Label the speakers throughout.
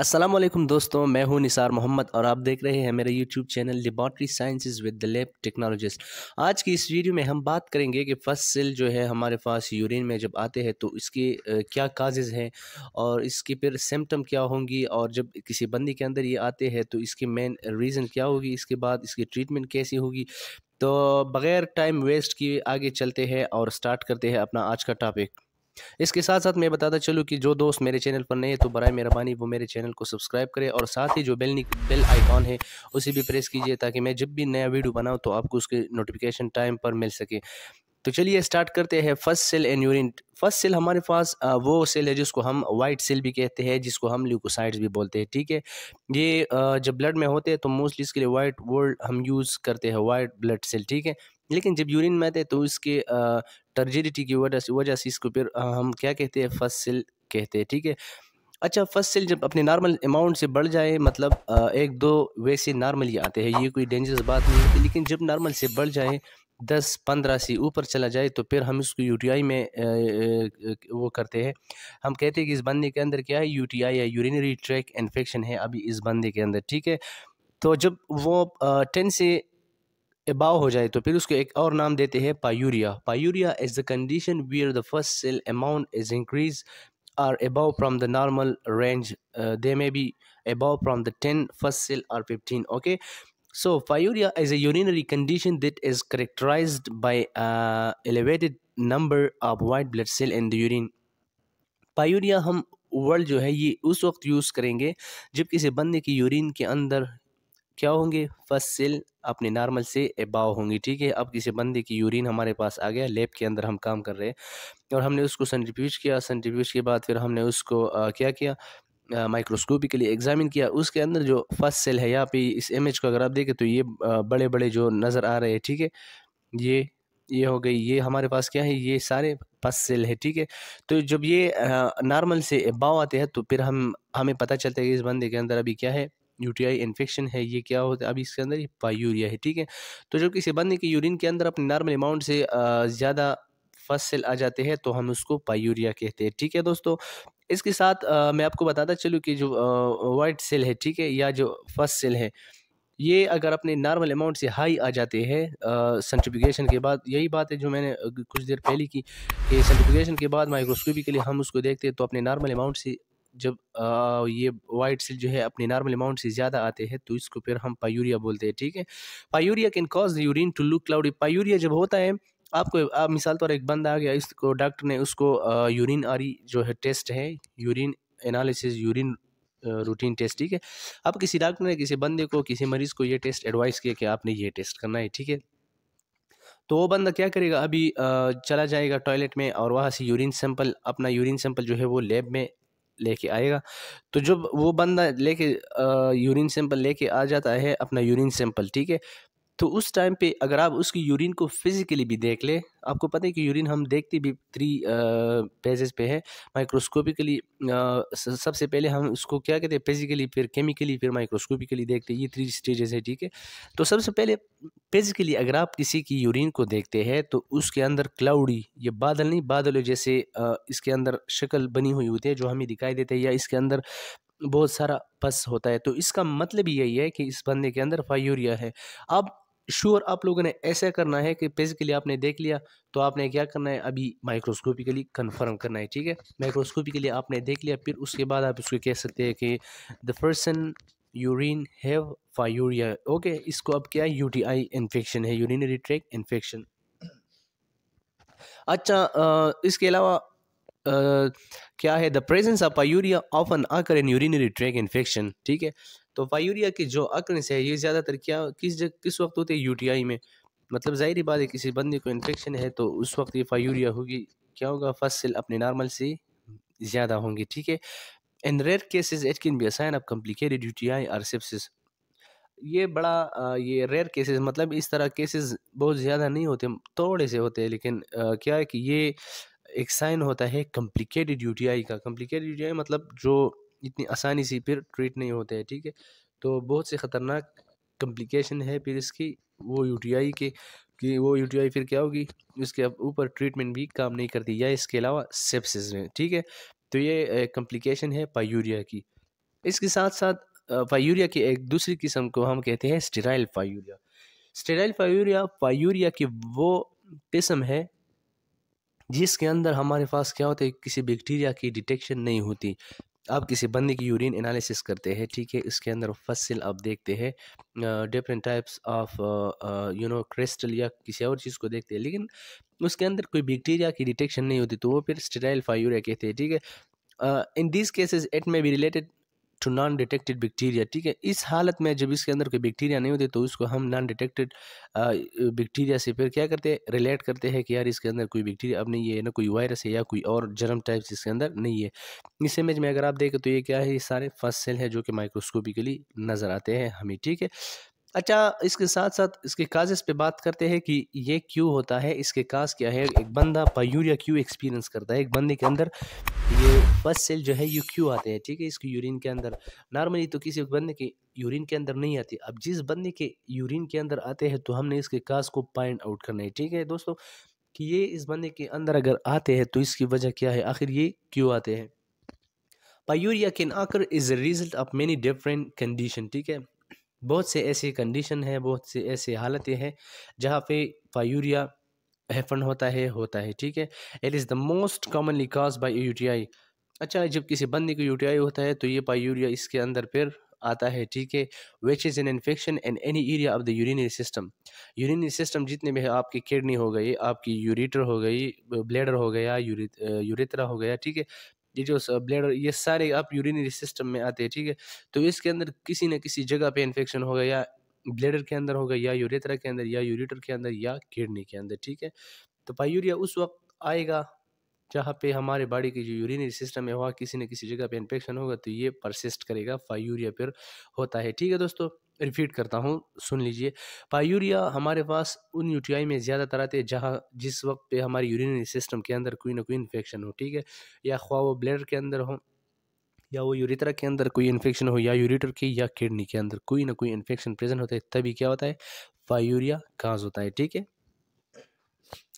Speaker 1: असलम दोस्तों मैं हूं निसार मोहम्मद और आप देख रहे हैं मेरे YouTube channel laboratory sciences with the lab technologist आज की इस वीडियो में हम बात करेंगे कि फर्स्ट सेल जो है हमारे पास यूरिन में जब आते हैं तो इसके क्या काजेज़ हैं और इसके फिर सिम्टम क्या होंगी और जब किसी बंदी के अंदर ये आते हैं तो इसकी मेन रीज़न क्या होगी इसके बाद इसकी ट्रीटमेंट कैसी होगी तो बग़ैर टाइम वेस्ट किए आगे चलते हैं और स्टार्ट करते हैं अपना आज का टॉपिक इसके साथ साथ मैं बताता चलूँ कि जो दोस्त मेरे चैनल पर नए हैं तो बर मेहरबानी वो मेरे चैनल को सब्सक्राइब करें और साथ ही जो बेल बेल आइकॉन है उसे भी प्रेस कीजिए ताकि मैं जब भी नया वीडियो बनाऊँ तो आपको उसके नोटिफिकेशन टाइम पर मिल सके तो चलिए स्टार्ट करते हैं pus cell and urine pus cell हमारे पास वो सेल है जिसको हम वाइट सेल भी कहते हैं जिसको हम ल्यूकोसाइड्स भी बोलते हैं ठीक है ये जब ब्लड में होते हैं तो मोस्टली इसके लिए वाइट वर्ल्ड हम यूज़ करते हैं वाइट ब्लड सेल ठीक है लेकिन जब यूरिन में आते तो इसके टर्जिडिटी की वजह से वजह से इसको फिर हम क्या कहते हैं फर्स्ट सेल कहते हैं ठीक है अच्छा फर्स्ट सेल जब अपने नॉर्मल अमाउंट से बढ़ जाए मतलब एक दो वैसे नॉर्मली आते हैं ये कोई डेंजरस बात नहीं होती लेकिन जब नॉर्मल से बढ़ जाए दस पंद्रह से ऊपर चला जाए तो फिर हम इसको यूटीआई में वो करते हैं हम कहते हैं कि इस बंदे के अंदर क्या है यूटीआई या यूरिनरी ट्रैक इन्फेक्शन है अभी इस बंदे के अंदर ठीक है तो जब वो टेन से अबाव हो जाए तो फिर उसको एक और नाम देते हैं pyuria pyuria is the condition where the pus cell amount is increase or above from the normal range they may be above from the ten pus cell or fifteen okay so pyuria is a urinary condition that is characterize by elevated number of white blood cell in the urine pyuria हम वर्ल्ड जो है ये उस वक्त use करेंगे जब किसी बंदे की यूरिन के अंदर क्या होंगे फर्स्ट सेल अपने नॉर्मल से एबाव होंगी ठीक है अब किसी बंदे की यूरिन हमारे पास आ गया लेब के अंदर हम काम कर रहे हैं और हमने उसको सेंट्रीफ्यूज किया सेंट्रीफ्यूज के बाद फिर हमने उसको आ, क्या किया माइक्रोस्कोपिकली एग्जामिन किया उसके अंदर जो फर्स्ट सेल है यहाँ पे इस इमेज को अगर आप देखें तो ये बड़े बड़े जो नज़र आ रहे हैं ठीक है ये ये हो गई ये हमारे पास क्या है ये सारे फर्स्ट सेल है ठीक है तो जब ये नॉर्मल से बाव आते हैं तो फिर हम हमें पता चलता है कि इस बंदे के अंदर अभी क्या है यूटीआई इन्फेक्शन है ये क्या होता है अभी इसके अंदर ये पायूरिया है ठीक है तो जब इसे बनने की यूरिन के अंदर अपने नॉर्मल अमाउंट से ज़्यादा फसल सेल आ जाते हैं तो हम उसको पायूरिया कहते हैं ठीक है दोस्तों इसके साथ आ, मैं आपको बताता चलूँ कि जो वाइट सेल है ठीक है या जो फस सेल है ये अगर अपने नॉर्मल अमाउंट से हाई आ जाते हैं सेंट्रिफिकेशन के बाद यही बात है जो मैंने कुछ देर पहले की कि सेंट्रिफिकेशन के बाद माइक्रोस्कोपी के लिए हम उसको देखते हैं तो अपने नॉर्मल अमाउंट से जब ये वाइट सेल जो है अपने नॉर्मल अमाउंट से ज़्यादा आते हैं तो इसको फिर हम पायूरिया बोलते हैं ठीक है pyuria can cause urine to look cloudy pyuria जब होता है आपको आप मिसाल तौर एक बंद आ गया इसको डॉक्टर ने उसको आ, यूरिन आरी जो है टेस्ट है urine analysis urine routine test ठीक है अब किसी डॉक्टर ने किसी बंदे को किसी मरीज़ को ये टेस्ट एडवाइस किया कि आपने ये टेस्ट करना है ठीक है तो वो बंदा क्या करेगा अभी चला जाएगा टॉयलेट में और वहाँ से यूरिन सैंपल अपना यूरिन सैंपल जो है वो लैब में लेके आएगा तो जब वो बंदा लेके यूरिन सैंपल लेके आ जाता है अपना यूरिन सैंपल ठीक है तो उस टाइम पे अगर आप उसकी यूरिन को फिज़िकली भी देख ले आपको पता है कि यूरिन हम देखते भी थ्री पेजेस पे है माइक्रोस्कोपिकली सबसे पहले हम उसको क्या कहते हैं फिज़िकली फिर केमिकली फिर माइक्रोस्कोपिकली देखते ये थ्री स्टेजेस है ठीक है तो सबसे पहले फिज़िकली अगर आप किसी की यूरिन को देखते हैं तो उसके अंदर क्लाउडी ये बादल नहीं बादल जैसे इसके अंदर शक्ल बनी हुई होती है जो हमें दिखाई देते हैं या इसके अंदर बहुत सारा पस होता है तो इसका मतलब यही है कि इस बंदे के अंदर फायूरिया है अब श्योर आप लोगों ने ऐसा करना है कि बेसिकली आपने देख लिया तो आपने क्या करना है अभी माइक्रोस्कोपिकली कन्फर्म करना है ठीक है माइक्रोस्कोपिकली आपने देख लिया फिर उसके बाद आप उसको कह सकते हैं कि the person urine have pyuria okay इसको अब क्या है आई इन्फेक्शन है यूरिनरी ट्रैक इन्फेक्शन अच्छा इसके अलावा क्या है the presence of pyuria an occur in urinary tract infection ठीक है तो पायूरिया की जो अकरनेस है ये ज़्यादातर क्या किस जग किस वक्त होती है यूटीआई में मतलब ज़ाहरी बात है किसी बंदे को इन्फेक्शन है तो उस वक्त ये फायूरिया होगी क्या होगा फसल अपने नॉर्मल से ज़्यादा होंगी ठीक है in rare cases it can be a sign of T UTI or sepsis ये बड़ा ये रेयर केसेस मतलब इस तरह केसेस बहुत ज़्यादा नहीं होते थोड़े से होते हैं लेकिन क्या है कि ये एक साइन होता है कॉम्प्लिकेटेड आई का कॉम्प्लिकेटेड आई मतलब जो इतनी आसानी से फिर ट्रीट नहीं होते हैं ठीक है तो बहुत से ख़तरनाक कम्प्लिकेशन है फिर इसकी वो आई के कि वो आई फिर क्या होगी इसके ऊपर ट्रीटमेंट भी काम नहीं करती या इसके अलावा सेप्सिस में ठीक है तो ये कम्प्लिकेशन है पायूरिया की इसके साथ साथ पायूरिया की एक दूसरी किस्म को हम कहते हैं स्टेराइल पायूरिया स्टेराइल पायूरिया पायूरिया की वो किस्म है जिसके अंदर हमारे पास क्या होता है किसी बैक्टीरिया की डिटेक्शन नहीं होती आप किसी बंदे की यूरिन एनालिसिस करते हैं ठीक है इसके अंदर फसल आप देखते हैं different types of you know crystal या किसी और चीज़ को देखते हैं लेकिन उसके अंदर कोई बैक्टीरिया की डिटेक्शन नहीं होती तो वो फिर स्टेराइल फायूरिया कहते हैं ठीक है in this cases it may be related to non detected bacteria ठीक है इस हालत में जब इसके अंदर कोई बैक्टीरिया नहीं होते तो उसको हम नॉन डिटेक्टेड बैक्टीरिया से फिर क्या करते हैं रिलेट करते हैं कि यार इसके अंदर कोई बैक्टीरिया अब नहीं है ना कोई वायरस है या कोई और जर्म टाइप इसके अंदर नहीं है इस इमेज में अगर आप देखें तो ये क्या है ये सारे फर्स्ट सेल हैं जो कि माइक्रोस्कोपिकली नज़र आते हैं हमें ठीक है अच्छा इसके साथ साथ इसके काजेस पे बात करते हैं कि ये क्यों होता है इसके काज क्या है एक बंदा पायूरिया क्यों एक्सपीरियंस करता है एक बंदे के अंदर ये फर्स्ट सेल जो है ये क्यों आते हैं ठीक है इसके यूरिन के अंदर नॉर्मली तो किसी बंदे के यूरिन के अंदर नहीं आती अब जिस बंदे के यूरिन के अंदर आते हैं तो हमने इसके काज को पॉइंट आउट करना है ठीक है दोस्तों कि ये इस बंदे के अंदर अगर आते हैं तो इसकी वजह क्या है आखिर ये क्यों आते हैं pyuria can occur is a result of many different condition ठीक है बहुत से ऐसे कंडीशन हैं बहुत से ऐसे हालतें हैं जहाँ पे पायूरिया हैफन होता है होता है ठीक है it is the most commonly cause by UTI अच्छा जब किसी बंदी को यू टी आई होता है तो ये पाई यूरिया इसके अंदर फिर आता है ठीक है which is an infection in any area of the urinary system urinary system जितने भी है आपकी किडनी हो गई आपकी यूरिटर हो गई ब्लेडर हो गया यूरि यूरित्रा हो गया ठीक है ये जो ब्लेडर ये सारे आप यूरिनरी सिस्टम में आते हैं ठीक है तो इसके अंदर किसी न किसी जगह पे इन्फेक्शन हो गया ब्लेडर के अंदर होगा या यूरेथरा के अंदर या यूरीटर के अंदर या किडनी के अंदर ठीक है तो पायूरिया उस वक्त आएगा जहाँ पे हमारे बॉडी की जो यूरिनरी सिस्टम है वहाँ किसी न किसी जगह पे इन्फेक्शन होगा तो ये परसिस्ट करेगा पायूरिया फिर होता है ठीक है दोस्तों रिपीट करता हूँ सुन लीजिए पायूरिया हमारे पास उन यूटीआई में ज़्यादातर आते हैं जहाँ जिस वक्त पे हमारी यूरिनरी सिस्टम के अंदर कोई ना कोई इन्फेक्शन हो ठीक है या ख्वा वो ब्लेडर के अंदर हो या वो यूरिथ्रा के अंदर कोई इन्फेक्शन हो या यूरिटर की या किडनी के अंदर कोई ना कोई इन्फेक्शन प्रेजेंट होता है तभी क्या होता है फायूरिया काज होता है ठीक है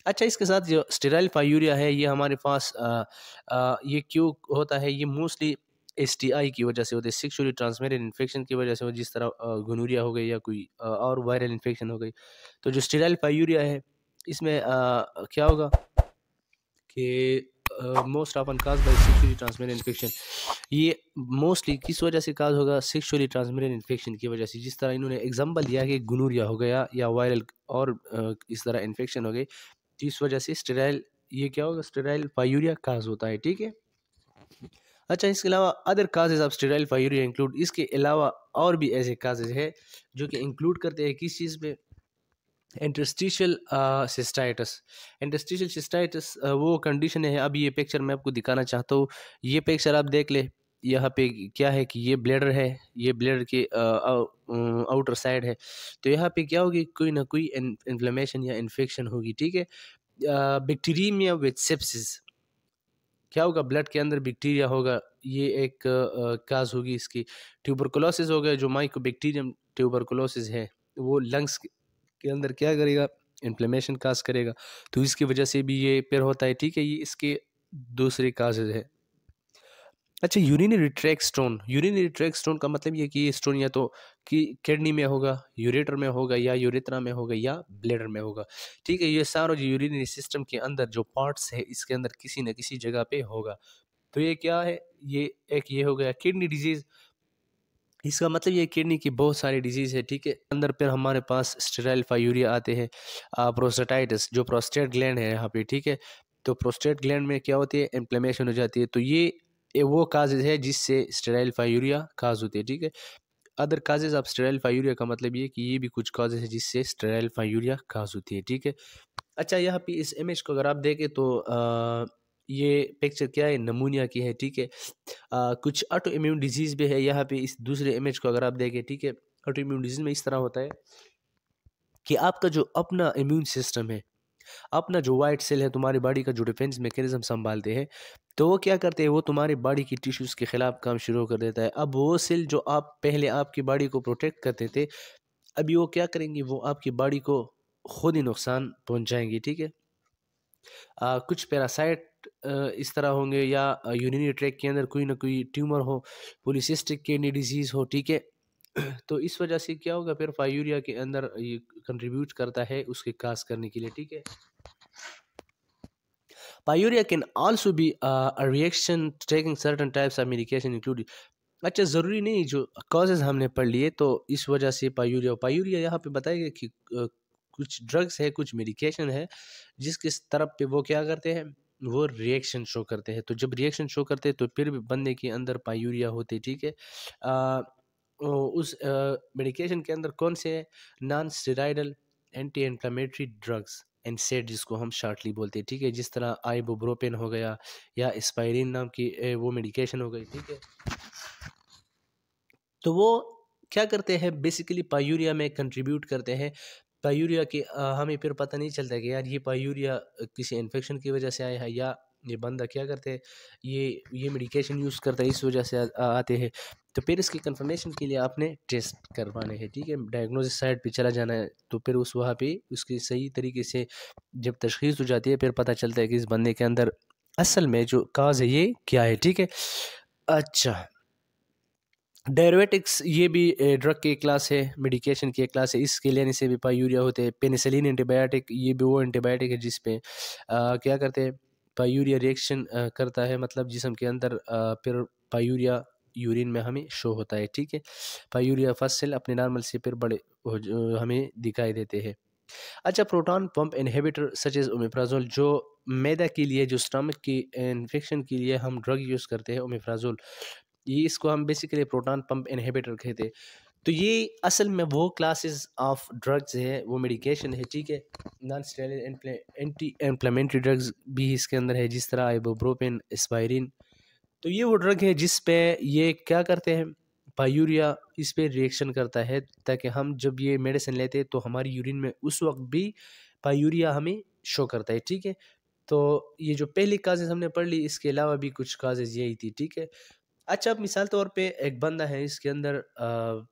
Speaker 1: अच्छा इसके साथ जो स्टेराइल फायूरिया है ये हमारे पास आ, आ, ये क्यों होता है ये मोस्टली एस की वजह से होते हैं सेक्शुअली ट्रांसमिटेड इन्फेक्शन की वजह से जिस तरह गनूरिया हो गई या कोई और वायरल इन्फेक्शन हो गई तो जो स्टेराइल फायूरिया है इसमें आ, क्या होगा कि most often cause by sexually transmitted infection ये मोस्टली किस वजह से काज होगा सेक्शुअली ट्रांसमिटेड इन्फेक्शन की वजह से जिस तरह इन्होंने एग्जाम्पल दिया कि गुनूरिया हो गया या वायरल और uh, इस तरह इन्फेक्शन हो गई तो इस वजह से स्टेराइल ये क्या होगा स्टेराइल फायूरिया काज होता है ठीक है अच्छा इसके अलावा other causes of sterile pyuria include इसके अलावा और भी ऐसे काजेज है जो कि इंक्लूड करते हैं किस चीज़ में इंटरस्टिशियल सिस्टाइटस इंटरस्टिशियल सिस्टाइटस वो कंडीशन है अब ये पिक्चर मैं आपको दिखाना चाहता हूँ ये पिक्चर आप देख ले यहाँ पे क्या है कि ये ब्लेडर है ये ब्लेडर के आ, आ, आउटर साइड है तो यहाँ पे क्या होगी कोई ना कोई इन्फ्लेमेशन या इन्फेक्शन होगी ठीक है बैक्टीरिया विद सेप्सिस क्या होगा ब्लड के अंदर बैक्टीरिया होगा ये एक काज होगी इसकी ट्यूबरकुलोसिस होगा जो माइको बैक्टीरियम ट्यूबरकुलोसिस है वो लंग्स के अंदर क्या करेगा इन्फ्लेमेशन काज करेगा तो इसकी वजह से भी ये पेयर होता है ठीक है ये इसके दूसरे काजेज है अच्छा urinary tract stone urinary tract stone का मतलब ये कि ये स्टोन या तो कि किडनी में होगा यूरेटर में होगा या यूरेत्रा में होगा या ब्लेडर में होगा ठीक है ये सारा जो यूरिनरी सिस्टम के अंदर जो पार्ट्स है इसके अंदर किसी न किसी जगह पे होगा तो ये क्या है ये एक ये हो गया किडनी डिजीज़ इसका मतलब ये किडनी की बहुत सारी डिजीज़ है ठीक है अंदर पर हमारे पास स्टेराइल यूरिया आते हैं प्रोस्टाटाइटिस जो प्रोस्टेट ग्लैंड है यहाँ पे ठीक है तो प्रोस्टेट ग्लैंड में क्या होती है इन्फ्लेमेशन हो जाती है तो ये वो काजेज है जिससे स्टेराइल यूरिया काज होती है ठीक है other causes of sterile pyuria का मतलब ये कि ये भी कुछ काजेज है जिससे स्टेराइल फायूरिया काज होती है ठीक है अच्छा यहाँ पे इस इमेज को अगर आप देखें तो आ, ये पिक्चर क्या है नमूनिया की है ठीक है कुछ ऑटो इम्यून डिजीज़ भी है यहाँ पे इस दूसरे इमेज को अगर आप देखें ठीक है ऑटो इम्यून डिजीज़ में इस तरह होता है कि आपका जो अपना इम्यून सिस्टम है अपना जो वाइट सेल है तुम्हारी बॉडी का जो डिफेंस मेकेनिज्म संभालते हैं तो वो क्या करते हैं वो तुम्हारी बॉडी की टिश्यूज़ के ख़िलाफ़ काम शुरू कर देता है अब वो सेल जो आप पहले आपकी बॉडी को प्रोटेक्ट करते थे अभी वो क्या करेंगे वो आपकी बॉडी को खुद ही नुकसान पहुंचाएंगे ठीक है आ, कुछ पैरासाइट इस तरह होंगे या यूनिनी ट्रैक के अंदर कोई ना कोई ट्यूमर हो पोलिसिस्टिक किडनी डिजीज़ हो ठीक है तो इस वजह से क्या होगा फिर फायूरिया के अंदर ये कंट्रीब्यूट करता है उसके कास करने के लिए ठीक है pyuria can also be uh, a reaction taking certain types of medication अच्छा ज़रूरी नहीं जो कॉजेज हमने पढ़ लिए तो इस वजह से पायूरिया पायूरिया यहाँ पे बताएगा कि कुछ ड्रग्स है कुछ मेडिकेशन है जिस किस तरफ पे वो क्या करते हैं वो रिएक्शन शो करते हैं तो जब रिएक्शन शो करते हैं तो फिर भी बंदे के अंदर पायूरिया होते ठीक है उस मेडिकेशन के अंदर कौन से non steroidal anti inflammatory drugs and set जिसको हम शार्टली बोलते हैं ठीक है जिस तरह आइबोब्रोपेन हो गया या इस्पायरिन नाम की वो मेडिकेशन हो गई ठीक है तो वो क्या करते हैं बेसिकली पायूरिया में कंट्रीब्यूट करते हैं पायूरिया के हमें फिर पता नहीं चलता कि यार ये पायूरिया किसी इन्फेक्शन की वजह से आया है या ये बंदा क्या करते हैं ये ये मेडिकेशन यूज़ करता है इस वजह से आ, आते हैं तो फिर इसकी कंफर्मेशन के लिए आपने टेस्ट करवाने हैं ठीक है डायग्नोसिस साइड पे चला जाना है तो फिर उस वहाँ पे उसकी सही तरीके से जब तशखीस हो जाती है फिर पता चलता है कि इस बंदे के अंदर असल में जो काज है ये क्या है ठीक है अच्छा डायरेटिक्स ये भी ड्रग की क्लास है मेडिकेशन की क्लास है इसके लेने से भी पायूरिया होते हैं पेनिसलिन एंटीबायोटिक ये भी वो एंटीबायोटिक है जिसपे क्या करते हैं पायूरिया रिएक्शन करता है मतलब जिसम के अंदर फिर पायूरिया यूरिन में हमें शो होता है ठीक है पायूरिया फर्स्ट सेल अपने नॉर्मल से फिर बड़े हमें दिखाई देते हैं अच्छा proton pump inhibitor such as omeprazole जो मैदा के लिए जो स्टमक की इन्फेक्शन के लिए हम ड्रग यूज़ करते हैं ओमेफ्राजोल ये इसको हम बेसिकली प्रोटॉन पंप इनहेबिटर कहते तो ये असल में वो क्लासेस ऑफ ड्रग्स है वो मेडिकेशन है ठीक है non steroidal anti inflammatory drugs भी इसके अंदर है जिस तरह आइबोब्रोपिन एस्पायरिन तो ये वो ड्रग है जिस पे ये क्या करते हैं पायूरिया इस पर रिएक्शन करता है ताकि हम जब ये मेडिसिन लेते हैं तो हमारी यूरिन में उस वक्त भी पायूरिया हमें शो करता है ठीक है तो ये जो पहली काजेज़ हमने पढ़ ली इसके अलावा भी कुछ काजेज़ यही थी ठीक है अच्छा मिसाल तौर पे एक बंदा है इसके अंदर आ,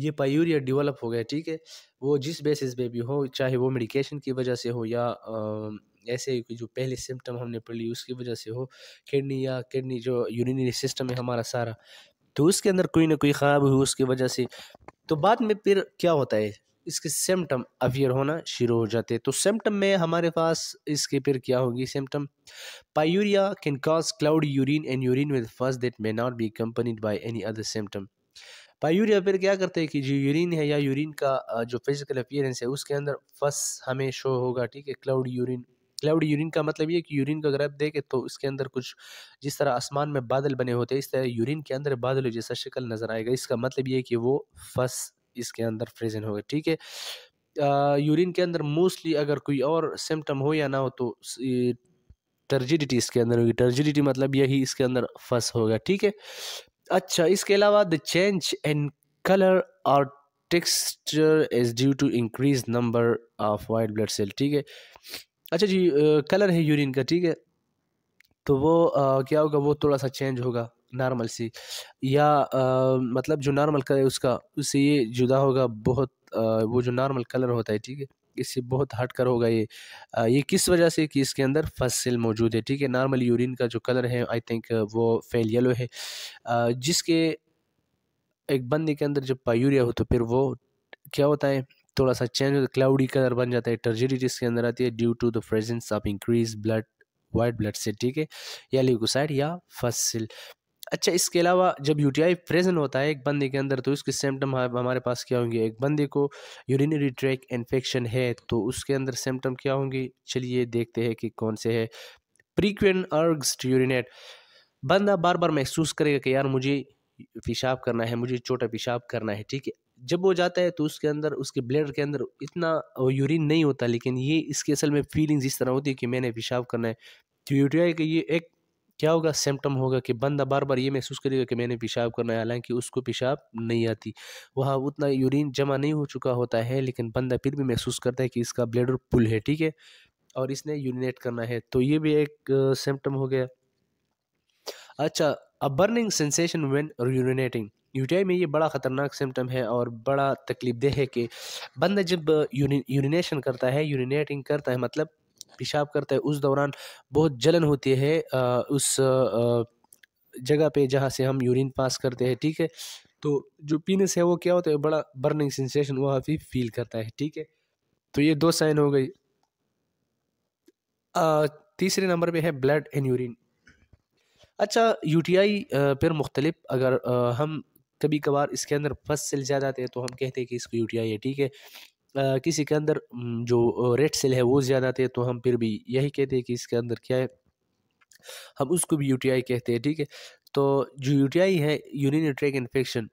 Speaker 1: ये पायूरिया डेवलप हो गया ठीक है वो जिस बेसिस पे भी हो चाहे वो मेडिकेशन की वजह से हो या आ, ऐसे जो पहले सिम्टम हमने पढ़ ली उसकी वजह से हो किडनी या किडनी जो यूरिनरी सिस्टम है हमारा सारा तो उसके अंदर कोई ना कोई ख़राब हुई उसकी वजह से तो बाद में फिर क्या होता है इसके सिम्टम अवियर होना शुरू हो जाते हैं तो सिम्टम में हमारे पास इसके फिर क्या होगी symptom pyuria can cause cloud urine and urine with pus that may not be accompanied by any other symptom pyuria फिर क्या करते हैं कि जो यूरिन है या यूरिन का जो फिजिकल अपियरेंस है उसके अंदर फस हमें शो होगा ठीक है क्लाउड यूरिन क्लाउड यूरिन का मतलब ये कि यूरिन को अगर आप देखें तो उसके अंदर कुछ जिस तरह आसमान में बादल बने होते हैं इस तरह यूरिन के अंदर बादलों जैसा शक्ल नज़र आएगा इसका मतलब ये कि वो फस इसके अंदर प्रेजेंट होगा ठीक है यूरिन के अंदर मोस्टली अगर कोई और सिम्टम हो या ना हो तो टर्जिडिटी इसके अंदर होगी टर्जिडिटी मतलब यही इसके अंदर फंस होगा ठीक है अच्छा इसके अलावा the change in colour or texture is due to increase number of white blood cell ठीक है अच्छा जी कलर है यूरिन का ठीक है तो वो आ, क्या होगा वो थोड़ा सा चेंज होगा नॉर्मल सी या आ, मतलब जो नॉर्मल कलर उसका उससे ये जुदा होगा बहुत आ, वो जो नॉर्मल कलर होता है ठीक है इससे बहुत हट कर होगा ये आ, ये किस वजह से कि इसके अंदर फसल मौजूद है ठीक है नॉर्मल यूरिन का जो कलर है आई थिंक वो फेल येलो है आ, जिसके एक बंदे के अंदर जब यूरिया हो तो फिर वो क्या होता है थोड़ा सा चेंज होता है क्लाउडी कलर बन जाता है टर्जरी जिसके अंदर आती है due to the presence of increase blood white blood से ठीक है या लिकोसाइड या फसल अच्छा इसके अलावा जब यूटीआई प्रेजेंट होता है एक बंदे के अंदर तो इसके सिम्टम हमारे पास क्या होंगे एक बंदे को यूरिनरी ट्रैक इन्फेक्शन है तो उसके अंदर सिम्टम क्या होंगे चलिए देखते हैं कि कौन से है प्रीक्वेंट अर्ग्स यूरिनेट बंदा बार बार महसूस करेगा कि यार मुझे पेशाब करना है मुझे छोटा पेशाब करना है ठीक है जब वो जाता है तो उसके अंदर उसके ब्लड के अंदर इतना यूरिन नहीं होता लेकिन ये इसके असल में फीलिंग्स इस तरह होती है कि मैंने पेशाब करना है तो यूटीआई का ये एक क्या होगा सिम्टम होगा कि बंदा बार बार ये महसूस करेगा कि मैंने पेशाब करना है हालांकि उसको पेशाब नहीं आती वह उतना यूरिन जमा नहीं हो चुका होता है लेकिन बंदा फिर भी महसूस करता है कि इसका ब्लेडर पुल है ठीक है और इसने यूरिनेट करना है तो ये भी एक सिम्टम हो गया अच्छा a burning sensation when urinating UTI में ये बड़ा ख़तरनाक सिम्टम है और बड़ा तकलीफ देह है कि बंदा जब यूरिनेशन करता है यूरिनेटिंग करता है मतलब पेशाब करता है उस दौरान बहुत जलन होती है उस जगह पे जहाँ से हम यूरिन पास करते हैं ठीक है तो जो पीनस है वो क्या होता है बड़ा बर्निंग सेंसेशन वहाँ भी फील करता है ठीक है तो ये दो साइन हो गई तीसरे नंबर पे है ब्लड एंड यूरिन अच्छा यूटीआई पर मुख्तलिफ अगर आ, हम कभी कभार इसके अंदर फंस सेल ज़्यादा आते हैं तो हम कहते हैं कि इसको यूटीआई है ठीक है किसी के अंदर जो रेड सेल है वो ज़्यादा थे तो हम फिर भी यही कहते हैं कि इसके अंदर क्या है हम उसको भी यूटीआई कहते हैं ठीक है तो जो यूटीआई है यूरिन ट्रैक इन्फेक्शन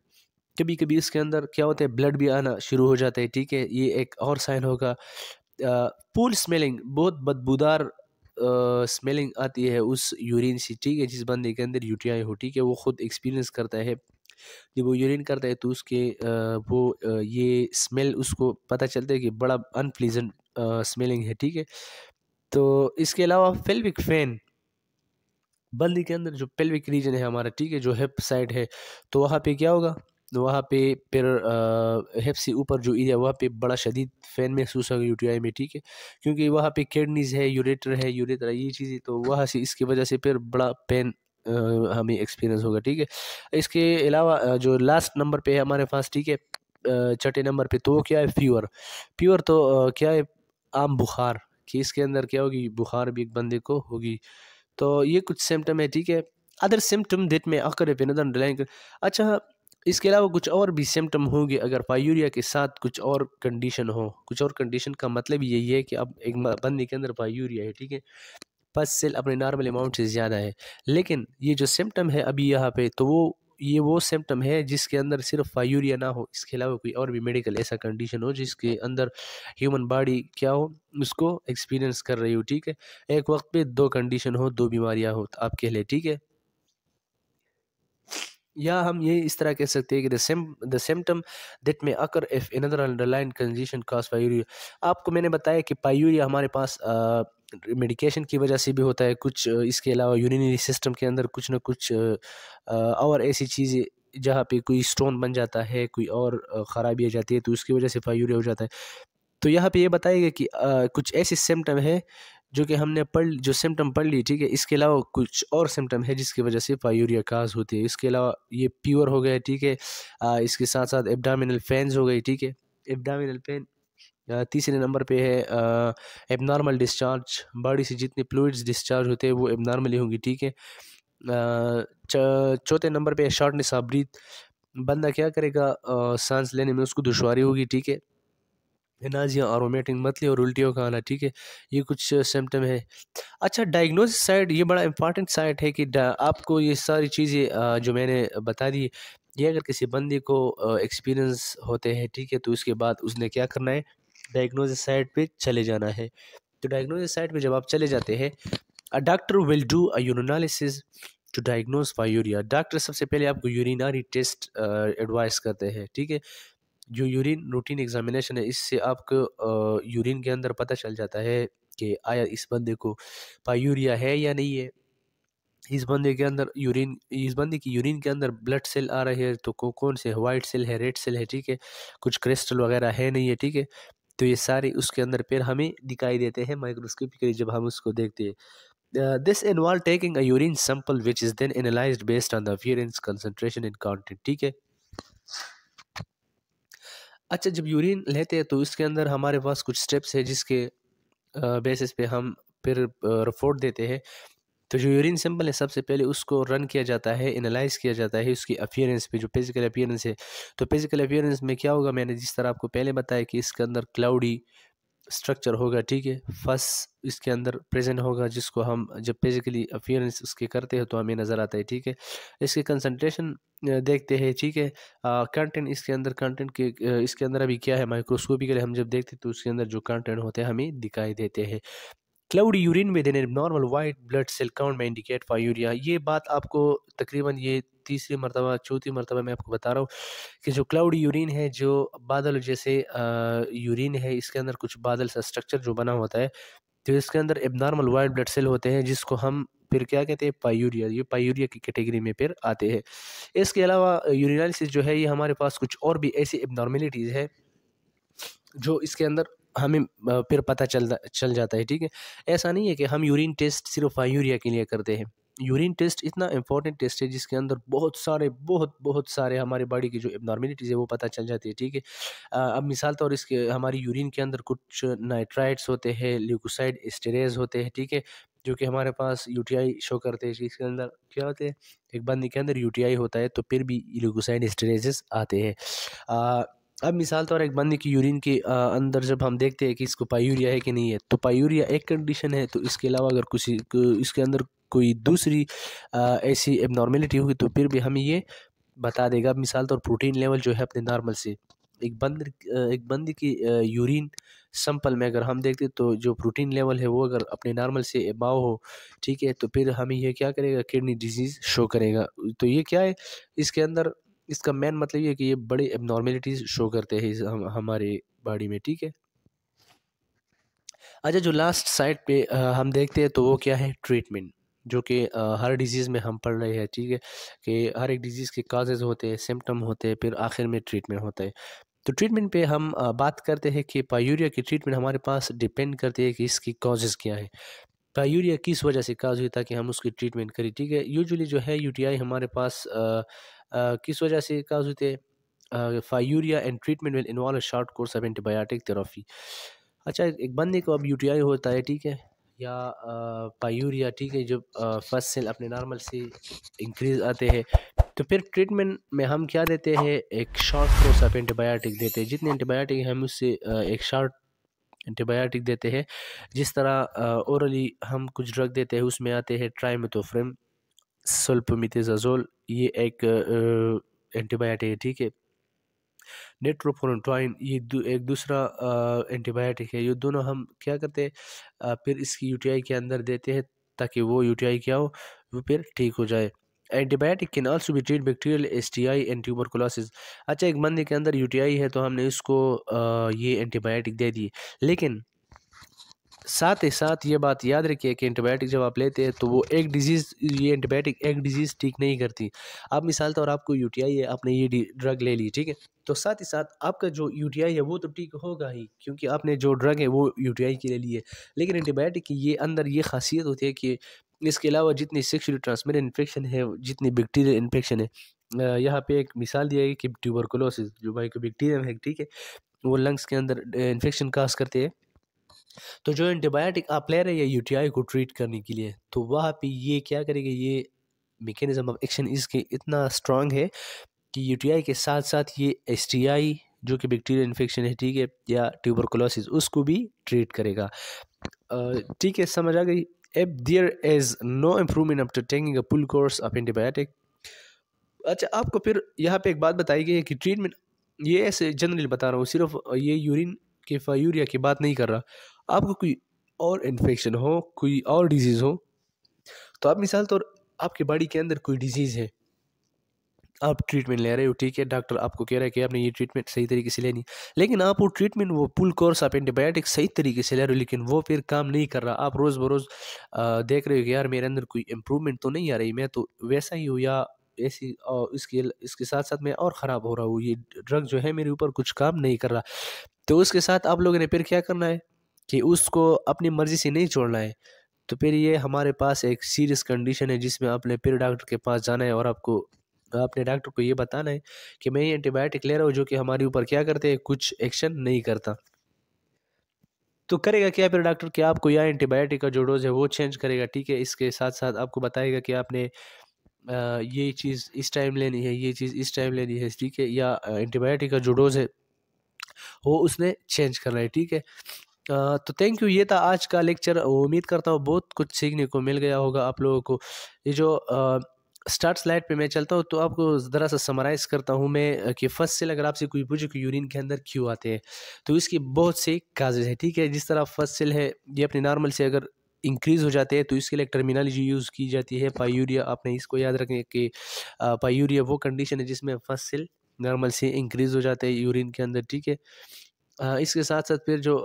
Speaker 1: कभी कभी इसके अंदर क्या होता है ब्लड भी आना शुरू हो जाता है ठीक है ये एक और साइन होगा पूल स्मेलिंग बहुत बदबूदार स्मेलिंग आती है उस यूरिन से ठीक है जिस बंदे के अंदर यूटीआई हो ठीक है वो खुद एक्सपीरियंस करता है जब वो यूरिन करता है तो उसके वो ये स्मेल उसको पता चलता है कि बड़ा अनप्लीजेंट स्मेलिंग है ठीक है तो इसके अलावा फेल्विक फैन बल्दी के अंदर जो पेल्विक रीजन है हमारा ठीक है जो हेप साइड है तो वहाँ पे क्या होगा वहाँ पे फिर हेप से ऊपर जो एरिया वहाँ पे बड़ा शदीद फैन महसूस होगा यूटीआई में ठीक है क्योंकि वहाँ पे किडनीज है यूरेटर है यूरेटर ये चीज़ें तो वहाँ से इसकी वजह से फिर बड़ा पेन हमें एक्सपीरियंस होगा ठीक है इसके अलावा जो लास्ट नंबर पे है हमारे पास ठीक है छठे नंबर पे तो क्या है फीवर फीवर तो क्या है आम बुखार कि इसके अंदर क्या होगी बुखार भी एक बंदे को होगी तो ये कुछ सिम्टम है ठीक है अदर सिम्टम डेट में आकर पे डलैंग अच्छा इसके अलावा कुछ और भी सिम्टम होंगे अगर पायूरिया के साथ कुछ और कंडीशन हो कुछ और कंडीशन का मतलब यही है कि अब एक बंदे के अंदर पायूरिया है ठीक है बस सेल अपने नॉर्मल अमाउंट से ज़्यादा है लेकिन ये जो सिम्टम है अभी यहाँ पे तो वो ये वो सिम्टम है जिसके अंदर सिर्फ फायूरिया ना हो इसके अलावा कोई और भी मेडिकल ऐसा कंडीशन हो जिसके अंदर ह्यूमन बॉडी क्या हो उसको एक्सपीरियंस कर रही हो ठीक है एक वक्त पे दो कंडीशन हो दो बीमारियां हो तो आप कह लें ठीक है या हम ये इस तरह कह सकते हैं कि the symptom that may occur if either underlying condition cause pyuria आपको मैंने बताया कि पायूरिया हमारे पास मेडिकेशन की वजह से भी होता है कुछ इसके अलावा यूरिनरी सिस्टम के अंदर कुछ ना कुछ आ, और ऐसी चीज़ें जहाँ पे कोई स्टोन बन जाता है कोई और ख़राबी आ जाती है तो उसकी वजह से पायूरिया हो जाता है तो यहाँ पे ये यह बताएगा कि आ, कुछ ऐसे सिम्टम हैं जो कि हमने पढ़ जो सिम्टम पढ़ ली ठीक है इसके अलावा कुछ और सिम्टम है जिसकी वजह से पायूरिया काज होती है इसके अलावा ये प्योर हो गया ठीक है इसके साथ साथ एबडामिनल फैंस हो गई ठीक है एबडामिनल पेन तीसरे नंबर पे है एबनॉर्मल डिस्चार्ज बॉडी से जितने फ्लूड्स डिस्चार्ज होते हैं वो एबनॉर्मली होंगी ठीक है चौथे नंबर पे है शॉर्टनेस ऑफ ब्रीथ बंदा क्या करेगा सांस लेने में उसको दुशारी होगी ठीक है एनाजिया और वोमिटिंग मतली और उल्टियों का आना ठीक है ये कुछ सिम्टम है अच्छा डायग्नोसिस साइड ये बड़ा इंपॉर्टेंट साइड है कि आपको ये सारी चीज़ें जो मैंने बता दी ये अगर किसी बंदी को एक्सपीरियंस होते हैं ठीक है तो उसके बाद उसने क्या करना है डायग्नोसिस साइड पे चले जाना है तो डायग्नोसिस साइड पे जब आप चले जाते हैं a doctor will do a urinalysis to diagnose pyuria doctor सबसे पहले आपको यूरिनारी टेस्ट एडवाइस करते हैं ठीक है जो यूरिन रूटीन एग्ज़ामिनेशन है इससे आपको यूरिन के अंदर पता चल जाता है कि आया इस बंदे को पायूरिया है या नहीं है इस बंदे के अंदर यूरिन इस बंदे की यूरिन के अंदर ब्लड सेल आ रहे हैं तो कौन से वाइट सेल है रेड सेल है ठीक है कुछ क्रिस्टल वगैरह है नहीं है ठीक है तो ये सारे उसके अंदर फिर हमें दिखाई देते हैं माइक्रोस्कोपिकली जब हम उसको देखते हैं this this taking a urine sample which is then then based on the the appearance in and ठीक है अच्छा जब यूरिन लेते हैं तो इसके अंदर हमारे पास कुछ स्टेप्स है जिसके बेसिस पे हम फिर रिपोर्ट देते हैं तो जो यूरिन सैंपल है सबसे पहले उसको रन किया जाता है एनालाइज किया जाता है उसकी अपियरेंस पे जो फिज़िकल अपियरेंस है तो फिज़िकल अपियरेंस में क्या होगा मैंने जिस तरह आपको पहले बताया कि इसके अंदर क्लाउडी स्ट्रक्चर होगा ठीक है फस इसके अंदर प्रेजेंट होगा जिसको हम जब फिजिकली अपियरेंस उसके करते हैं तो हमें नज़र आता है ठीक है इसके कंसनट्रेशन देखते हैं ठीक है कंटेंट इसके अंदर कंटेंट के इसके अंदर अभी क्या है माइक्रोस्कोपिकली हम जब देखते हैं तो उसके अंदर जो कंटेंट होते हैं हमें दिखाई देते हैं cloud urine with abnormal white blood cell count may indicate pyuria ये बात आपको तकरीबन ये तीसरी मरतबा चौथी मरतबा मैं आपको बता रहा हूँ कि जो क्लाउड यूरिन है जो बादल जैसे यूरिन है इसके अंदर कुछ बादल सा स्ट्रक्चर जो बना होता है तो इसके अंदर एबनॉर्मल वाइट ब्लड सेल होते हैं जिसको हम फिर क्या कहते हैं पायूरिया ये पायूरिया की कैटेगरी में फिर आते हैं इसके अलावा यूरिनालिस जो है ये हमारे पास कुछ और भी ऐसी एबनॉर्मेलिटीज़ है जो इसके अंदर हमें फिर पता चल चल जाता है ठीक है ऐसा नहीं है कि हम यूरिन टेस्ट सिर्फ यूरिया के लिए करते हैं यूरिन टेस्ट इतना इंपॉर्टेंट टेस्ट है जिसके अंदर बहुत सारे बहुत बहुत सारे हमारे बॉडी की जो नॉर्मिलिटीज़ है वो पता चल जाती है ठीक है अब मिसाल तौर इसके हमारी यूरिन के अंदर कुछ नाइट्राइड्स होते हैं ल्यूकोसाइड स्टेरेज होते हैं ठीक है जो कि हमारे पास यूटीआई शो करते हैं इसके अंदर क्या होते हैं एक बंदी के अंदर यू होता है तो फिर भी ल्यूकोसाइड स्टेरेज आते हैं अब मिसाल तौर एक बंदी की यूरिन के अंदर जब हम देखते हैं कि इसको पायूरिया है कि नहीं है तो पायूरिया एक कंडीशन है तो इसके अलावा अगर कुछ इसके अंदर कोई दूसरी ऐसी ऐसी एबनॉर्मेलिटी होगी तो फिर भी हमें ये बता देगा मिसाल तौर प्रोटीन लेवल जो है अपने नॉर्मल से एक बंद एक बंद की यूरिन सैंपल में अगर हम देखते तो जो प्रोटीन लेवल है वो अगर अपने नॉर्मल से अबाव हो ठीक है तो फिर हमें यह क्या करेगा किडनी डिजीज़ शो करेगा तो ये क्या है इसके अंदर इसका मेन मतलब ये है कि ये बड़ी एबनॉर्मेलिटीज़ शो करते हैं हम, हमारे बॉडी में ठीक है अच्छा जो लास्ट साइड पे हम देखते हैं तो वो क्या है ट्रीटमेंट जो कि हर डिजीज़ में हम पढ़ रहे हैं ठीक है कि हर एक डिजीज़ के काजेज़ होते हैं सिम्टम होते हैं फिर आखिर में ट्रीटमेंट होता है तो ट्रीटमेंट पे हम बात करते हैं कि पायूरिया की ट्रीटमेंट हमारे पास डिपेंड करती है कि इसकी काजेज़ क्या है पायूरिया किस वजह से काज हुई ताकि हम उसकी ट्रीटमेंट करें ठीक है यूजुअली जो है यूटीआई हमारे पास किस वजह से काज होते हैं pyuria and treatment will involve short course of antibiotic therapy अच्छा एक बंदे को अब यूटीआई होता है ठीक है या पायूरिया ठीक है जब फर्स्ट सेल अपने नॉर्मल से इंक्रीज आते हैं तो फिर ट्रीटमेंट में हम क्या देते हैं एक शॉर्ट कोर्स ऑफ एंटीबायोटिक देते हैं जितने एंटीबायोटिक हम उससे एक शॉर्ट एंटीबायोटिक देते हैं जिस तरह ओरली हम कुछ ड्रग देते हैं उसमें आते हैं ट्राईमेथोफ्रेम सल्पमितेजाजोल ये एक एंटीबायोटिक है ठीक है नेट्रोफोनट्राइन ये दु, एक दूसरा एंटीबायोटिक है ये दोनों हम क्या करते हैं फिर इसकी यूटीआई के अंदर देते हैं ताकि वो यूटीआई क्या हो वो फिर ठीक हो जाए एंटीबायोटिक कैन ऑल्सो भी treat bacterial S T I and अच्छा एक मंदिर के अंदर यूटीआई है तो हमने इसको आ, ये एंटीबायोटिक दे दिए लेकिन साथ ही साथ ये बात याद रखिए कि एंटीबायोटिक जब आप लेते हैं तो वो एक डिजीज़ ये एंटीबायोटिक एक डिजीज़ ठीक नहीं करती आप मिसाल तौर आपको यू है आपने ये ड्रग ले ली ठीक है तो साथ ही साथ आपका जो यू है वो तो ठीक होगा ही क्योंकि आपने जो ड्रग है वो यू के लिए है लेकिन एंटीबायोटिक की ये अंदर ये खासियत होती है कि इसके अलावा जितनी सेक्शुअली ट्रांसमिट इन्फेक्शन है जितनी बैक्टीरियल इन्फेक्शन है यहाँ पे एक मिसाल दिया है कि ट्यूबरकुलोसिस जो भाई को बैक्टीरियम है ठीक है वो लंग्स के अंदर इन्फेक्शन कास करते हैं तो जो एंटीबायोटिक आप ले रहे हैं यूटीआई को ट्रीट करने के लिए तो वहाँ पे ये क्या करेगा ये मेकेनिज़म ऑफ एक्शन इसके इतना स्ट्रांग है कि यूटीआई के साथ साथ ये एस जो कि बैक्टीरियल इन्फेक्शन है ठीक है या ट्यूबरकुलोसिस उसको भी ट्रीट करेगा ठीक है समझ आ गई if there is no improvement after taking full course of antibiotic अच्छा आपको फिर यहाँ पे एक बात बताई गई है कि ट्रीटमेंट ये ऐसे जनरली बता रहा हूँ सिर्फ ये यूरिन के यूरिया की बात नहीं कर रहा आपको कोई और इन्फेक्शन हो कोई और डिजीज़ हो तो आप मिसाल तौर आपकी बॉडी के अंदर कोई डिजीज़ है आप ट्रीटमेंट ले रहे हो ठीक है डॉक्टर आपको कह रहा है कि आपने ये ट्रीटमेंट सही तरीके से लेनी लेकिन आप वो ट्रीटमेंट वो पुल कोर्स आप एंटीबायोटिक सही तरीके से ले रहे हो लेकिन वो फिर काम नहीं कर रहा आप रोज़ बरोज़ देख रहे हो कि यार मेरे अंदर कोई इम्प्रूवमेंट तो नहीं आ रही मैं तो वैसा ही हूँ या ऐसी और इसके इसके साथ साथ मैं और ख़राब हो रहा हूँ ये ड्रग जो है मेरे ऊपर कुछ काम नहीं कर रहा तो उसके साथ आप लोगों ने फिर क्या करना है कि उसको अपनी मर्ज़ी से नहीं छोड़ना है तो फिर ये हमारे पास एक सीरियस कंडीशन है जिसमें आपने फिर डॉक्टर के पास जाना है और आपको आपने डॉक्टर को ये बताना है कि मैं ये एंटीबायोटिक ले रहा हूँ जो कि हमारे ऊपर क्या करते हैं कुछ एक्शन नहीं करता तो करेगा क्या फिर डॉक्टर कि आपको यह एंटीबायोटिक का जो डोज है वो चेंज करेगा ठीक है इसके साथ साथ आपको बताएगा कि आपने ये चीज़ इस टाइम लेनी है ये चीज़ इस टाइम लेनी है ठीक है या एंटीबायोटिक का जो डोज है वो उसने चेंज करना है ठीक है तो थैंक यू ये था आज का लेक्चर उम्मीद करता हूँ बहुत कुछ सीखने को मिल गया होगा आप लोगों को ये जो स्टार्ट स्लाइड पे मैं चलता हूँ तो आपको ज़रा सा समराइज़ करता हूँ मैं कि फर्स्ट सेल अगर आपसे कोई पूछे कि यूरिन के अंदर क्यों आते हैं तो इसकी बहुत से काजेज है ठीक है जिस तरह फर्स्ट सेल है ये अपने नॉर्मल से अगर इंक्रीज़ हो जाते हैं तो इसके लिए टर्मिनोलॉजी यूज़ की जाती है पायूरिया आपने इसको याद रखें कि पायूरिया वो कंडीशन है जिसमें फर्स्ट सेल नॉर्मल से इंक्रीज़ हो जाता है यूरिन के अंदर ठीक है इसके साथ साथ फिर जो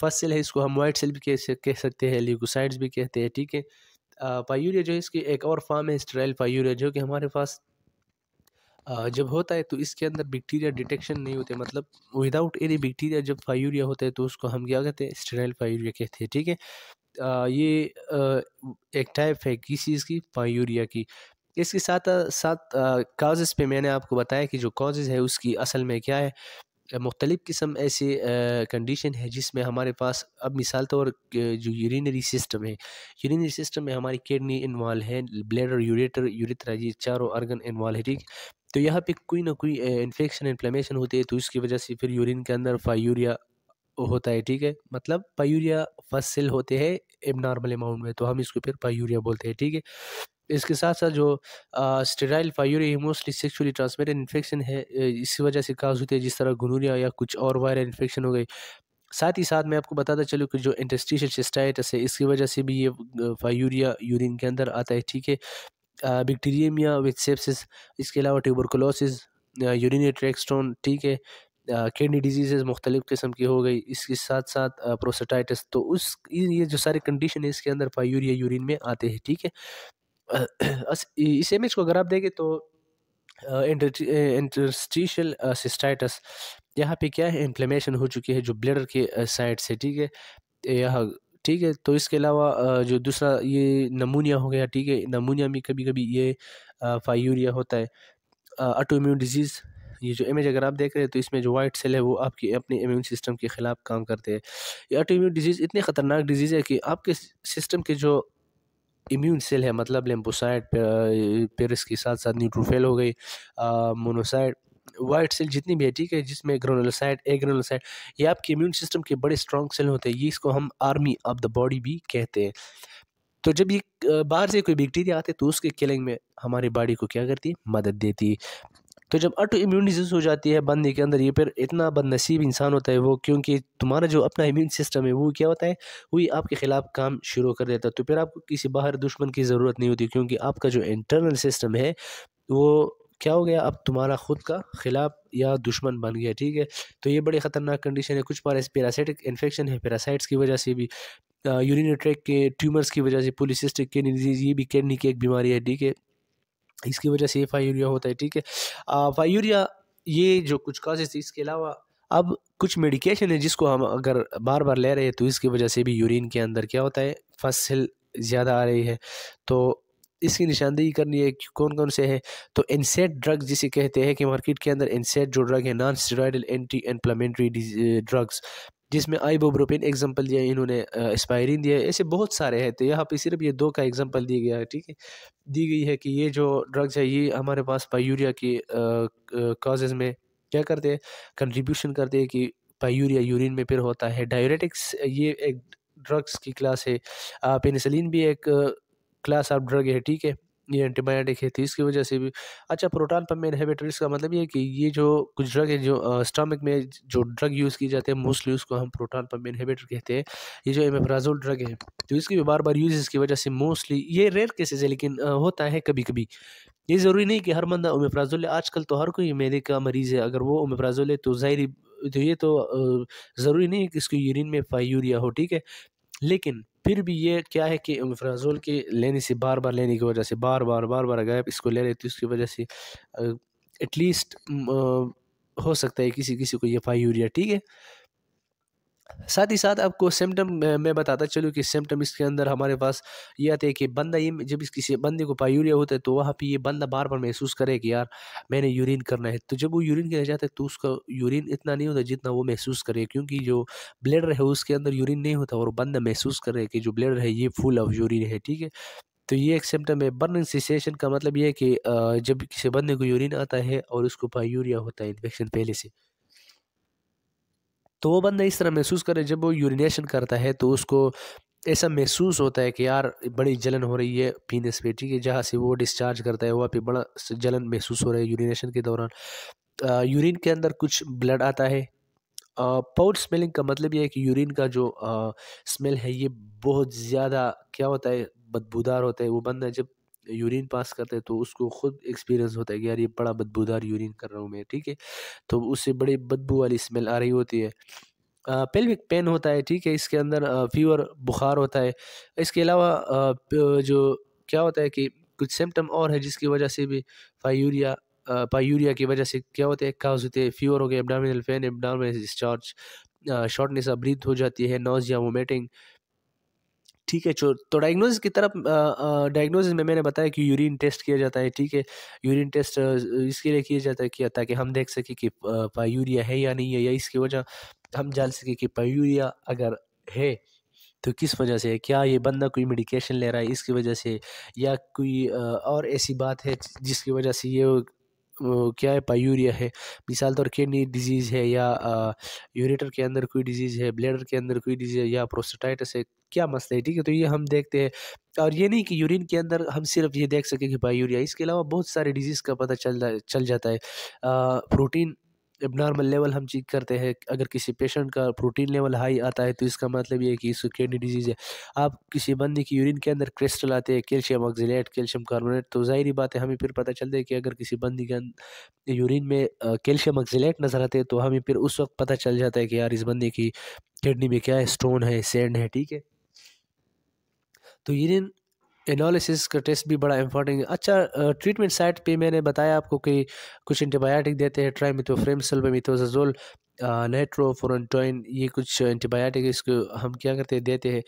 Speaker 1: फर्स्ट सेल है इसको हम वाइट सेल भी कह कह सकते हैं ल्यूकोसाइड्स भी कहते हैं ठीक है पायूरिया जो है इसकी एक और फॉर्म है स्ट्राइल पायूरिया जो कि हमारे पास जब होता है तो इसके अंदर बैक्टीरिया डिटेक्शन नहीं होते मतलब विदाउट एनी बैक्टीरिया जब फायूरिया होता है तो उसको हम क्या कहते हैं स्टेराइल फायूरिया कहते हैं ठीक है ये एक टाइप है किस चीज़ की फायूरिया की इसके साथ साथ काजेज़ पे मैंने आपको बताया कि जो काजेज़ है उसकी असल में क्या है मुख्तलिफ़ किस्म ऐसे कंडीशन है जिसमें हमारे पास अब मिसाल तौर जो यूरिनरी सिस्टम है यूरिनरी सिस्टम में हमारी किडनी इन्वॉल्व है ब्लैडर यूरेटर यूरिथ्रा ये चारों अर्गन इन्वॉल्व है ठीक तो यहाँ पे कोई ना कोई इन्फेक्शन इन्फ्लेमेशन होती है तो इसकी वजह से फिर यूरिन के अंदर फायूरिया होता है ठीक है मतलब पायूरिया फसल होते हैं एबनॉर्मल अमाउंट में तो हम इसको फिर पायूरिया बोलते हैं ठीक है इसके साथ साथ जो sterile pyuria mostly sexually transmitted infection है इसी वजह से काज होती है जिस तरह गुनूरिया या कुछ और वायरल इन्फेक्शन हो गई साथ ही साथ मैं आपको बताता चलूँ कि जो इंटस्टिशल सिस्टाइटिस है इसकी वजह से भी ये फायूरिया यूरिन के अंदर आता है ठीक है बैक्टीरियमिया विथ सेप्सिस इसके अलावा ट्यूबरकुलोसिस यूरिनरी ट्रैक्सटोन ठीक है किडनी डिजीज़ मुख्तलिफ़ किस्म की हो गई इसके साथ साथ प्रोसेटाइटिस तो उस ये जो सारे कंडीशन है इसके अंदर फायूरिया यूरिन में आते हैं ठीक है इस इमेज को अगर आप देखें तो इंटरस्टिशियल सिस्टाइटस यहाँ पे क्या है इन्फ्लेमेशन हो चुकी है जो ब्लेडर के साइड से ठीक है यहाँ ठीक है तो इसके अलावा जो दूसरा ये नमूनिया हो गया ठीक है नमूनिया में कभी कभी ये फायूरिया होता है इम्यून डिजीज़ ये जो इमेज अगर आप देख रहे हैं तो इसमें जो वाइट सेल है वो आपके अपने इम्यून सिस्टम के ख़िलाफ़ काम करते हैं ये इम्यून डिजीज़ इतनी ख़तरनाक डिजीज़ है कि आपके सिस्टम के जो इम्यून सेल है मतलब लेम्पोसाइड पेरिस के साथ साथ न्यूट्रोफेल हो गई मोनोसाइड वाइट सेल जितनी भी है ठीक है जिसमें ग्रोनोलोसाइड एग्रोनोसाइड ये आपके इम्यून सिस्टम के बड़े स्ट्रॉन्ग सेल होते हैं ये इसको हम आर्मी ऑफ द बॉडी भी कहते हैं तो जब ये बाहर से कोई बैक्टीरिया आते तो उसके किलिंग में हमारी बॉडी को क्या करती है मदद देती तो जब ऑटो इम्यून डिजीज़ हो जाती है बंदे के अंदर ये फिर इतना बदनसीब इंसान होता है वो क्योंकि तुम्हारा जो अपना इम्यून सिस्टम है वो क्या होता है वही आपके ख़िलाफ़ काम शुरू कर देता है तो फिर आपको किसी बाहर दुश्मन की ज़रूरत नहीं होती क्योंकि आपका जो इंटरनल सिस्टम है वो क्या हो गया अब तुम्हारा खुद का खिलाफ या दुश्मन बन गया ठीक है तो ये बड़ी ख़तरनाक कंडीशन है कुछ बार पैरासाइटिक इन्फेक्शन है पैरासाइट्स की वजह से भी यूरिन ट्रैक के ट्यूमर्स की वजह से पोलिसिस्टिक किडनी डिजीज़ ये भी किडनी की एक बीमारी है ठीक है इसकी वजह से फायूरिया होता है ठीक है फायूरिया ये जो कुछ काजेज थी इसके अलावा अब कुछ मेडिकेशन है जिसको हम अगर बार बार ले रहे हैं तो इसकी वजह से भी यूरिन के अंदर क्या होता है फसल ज़्यादा आ रही है तो इसकी निशानदेही करनी है कि कौन कौन से हैं तो इनसेट ड्रग जिसे कहते हैं कि मार्केट के अंदर इंसेट जो ड्रग है non steroidal anti inflammatory drugs जिसमें आईबोब्रोपिन एग्जांपल दिया इन्होंने एस्पायरिन दिया ऐसे बहुत सारे हैं तो यहाँ पे सिर्फ ये दो का एग्जांपल दिया गया है ठीक है दी गई है कि ये जो ड्रग्स है ये हमारे पास पायूरिया की काजेज में क्या करते हैं कंट्रीब्यूशन करते हैं कि पायूरिया यूरिन में फिर होता है डायरेटिक्स ये एक ड्रग्स की क्लास है पेनिसलिन भी एक क्लास ऑफ ड्रग है ठीक है ये एंटीबायोटिक है तो इसकी वजह से भी अच्छा प्रोटॉन पम्प इनहेबिटर इसका मतलब ये है कि ये जो कुछ ड्रग है जो स्टमक में जो ड्रग यूज़ की जाते हैं मोस्टली उसको हम प्रोटॉन पम्प इनहेबिटर कहते हैं ये जो एमेफ्राजोल ड्रग है तो इसकी भी बार बार यूज़ इसकी वजह से मोस्टली ये रेयर केसेज है लेकिन होता है कभी कभी ये ज़रूरी नहीं कि हर बंदा ओमेप्राजोल है आजकल तो हर कोई मेरे का मरीज़ है अगर वो ओमेप्राजोल है तो ज़ाहरी तो ये तो ज़रूरी नहीं है कि इसको यूरिन में यूरिया हो ठीक है लेकिन फिर भी ये क्या है कि ओमेफ्राजोल के लेने से बार बार लेने की वजह से बार बार बार बार अगर आप इसको ले रहे थे उसकी तो वजह से एटलीस्ट हो सकता है किसी किसी को ये फाई यूरिया ठीक है साथ ही साथ आपको सिम्टम मैं बताता चलूँ कि सिम्टम इसके अंदर हमारे पास ये आते हैं कि बंदा ये जब इस किसी बंदे को पायूरिया होता है तो वहाँ पे ये बंदा बार बार महसूस करे कि यार मैंने यूरिन करना है तो जब वो यूरिन करने जाता है तो उसका यूरिन इतना नहीं होता जितना वो महसूस करे क्योंकि जो ब्लड है उसके अंदर यूरिन नहीं होता और बंदा महसूस करे कि जो ब्लड है ये फुल ऑफ यूरिन है ठीक है तो ये एक सिम्टम है बर्निंग सेसेशन का मतलब ये है कि जब किसी बंदे को यूरिन आता है और उसको पायूरिया होता है इन्फेक्शन पहले से तो वो बंदा इस तरह महसूस करे जब वो यूरिनेशन करता है तो उसको ऐसा महसूस होता है कि यार बड़ी जलन हो रही है पीने से ठीक है जहाँ से वो डिस्चार्ज करता है वहाँ पे बड़ा जलन महसूस हो रहा है यूरिनेशन के दौरान यूरिन के अंदर कुछ ब्लड आता है पाउड स्मेलिंग का मतलब ये है कि यूरिन का जो आ, स्मेल है ये बहुत ज़्यादा क्या होता है बदबूदार होता है वो बंदा जब यूरिन पास करते हैं तो उसको खुद एक्सपीरियंस होता है कि यार ये बड़ा बदबूदार यूरिन कर रहा हूँ मैं ठीक है तो उससे बड़ी बदबू वाली स्मेल आ रही होती है पेल्विक पेन होता है ठीक है इसके अंदर फीवर बुखार होता है इसके अलावा जो क्या होता है कि कुछ सिम्टम और है जिसकी वजह से भी फायूरिया पायूरिया की वजह से क्या होते हैं काज होते हैं फीवर हो गया abdominal pain abdominal discharge shortness of breath हो जाती है या वोमेटिंग ठीक है चो तो डायग्नोसिस की तरफ डायग्नोसिस में मैंने बताया कि यूरिन टेस्ट किया जाता है ठीक है यूरिन टेस्ट इसके लिए किया जाता है किया ताकि हम देख सकें कि पायूरिया है या नहीं है या इसकी वजह हम जान सकें कि पायूरिया अगर है तो किस वजह से क्या ये बंदा कोई मेडिकेशन ले रहा है इसकी वजह से या कोई और ऐसी बात है जिसकी वजह से ये क्या है पायूरिया है मिसाल तौर किडनी डिजीज़ है या यूरेटर के अंदर कोई डिजीज़ है ब्लेडर के अंदर कोई डिजीज़ है या प्रोस्टाइटस है क्या मसला है ठीक है तो ये हम देखते हैं और ये नहीं कि यूरिन के अंदर हम सिर्फ ये देख सकें कि बाई यूरिया इसके अलावा बहुत सारे डिजीज़ का पता चल चल जाता है प्रोटीन अब नॉर्मल लेवल हम चेक करते हैं अगर किसी पेशेंट का प्रोटीन लेवल हाई आता है तो इसका मतलब ये है कि इसको किडनी डिजीज़ है आप किसी बंदे की यूरिन के अंदर क्रिस्टल आते हैं कैल्शियम ऑक्जिलेट कैल्शियम कार्बोनेट तो ज़ाहरी बात है हमें फिर पता चलता है कि अगर किसी बंदी के यूरिन में कैल्शियम ऑक्जिलेट नज़र आते हैं तो हमें फिर उस वक्त पता चल जाता है कि यार इस बंदे की किडनी में क्या है स्टोन है सेंड है ठीक है तो यूरिन एनालिसिस का टेस्ट भी बड़ा इंपॉर्टेंट है अच्छा ट्रीटमेंट साइट पे मैंने बताया आपको कि कुछ एंटीबायोटिक देते हैं ट्राइमिथोफ्रेम सल्बामिथोजाजोल लेट्रोफोरटोइन ये कुछ एंटीबायोटिक इसको हम क्या करते हैं देते हैं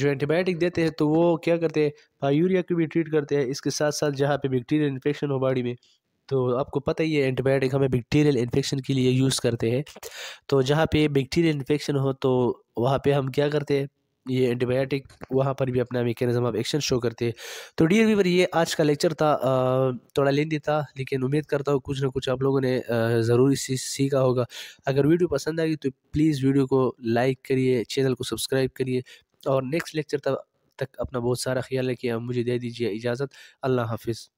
Speaker 1: जो एंटीबायोटिक देते हैं तो वो क्या करते हैं पायूरिया को भी ट्रीट करते हैं इसके साथ साथ जहाँ पे बैक्टीरियल इन्फेक्शन हो बॉडी में तो आपको पता ही है एंटीबायोटिक हमें बैक्टीरियल इन्फेक्शन के लिए यूज़ करते हैं तो जहाँ पे बैक्टीरियल इन्फेक्शन हो तो वहाँ पे हम क्या करते हैं ये एंटीबायोटिक वहाँ पर भी अपना मेकेनिज्म ऑफ एक्शन शो करते हैं तो डियर वीवर ये आज का लेक्चर था थोड़ा लेंदी था लेकिन उम्मीद करता हूँ कुछ ना कुछ आप लोगों ने ज़रूर इसी सीखा होगा अगर वीडियो पसंद आएगी तो प्लीज़ वीडियो को लाइक करिए चैनल को सब्सक्राइब करिए और नेक्स्ट लेक्चर तक अपना बहुत सारा ख्याल रखिए मुझे दे दीजिए इजाज़त अल्लाह हाफिज़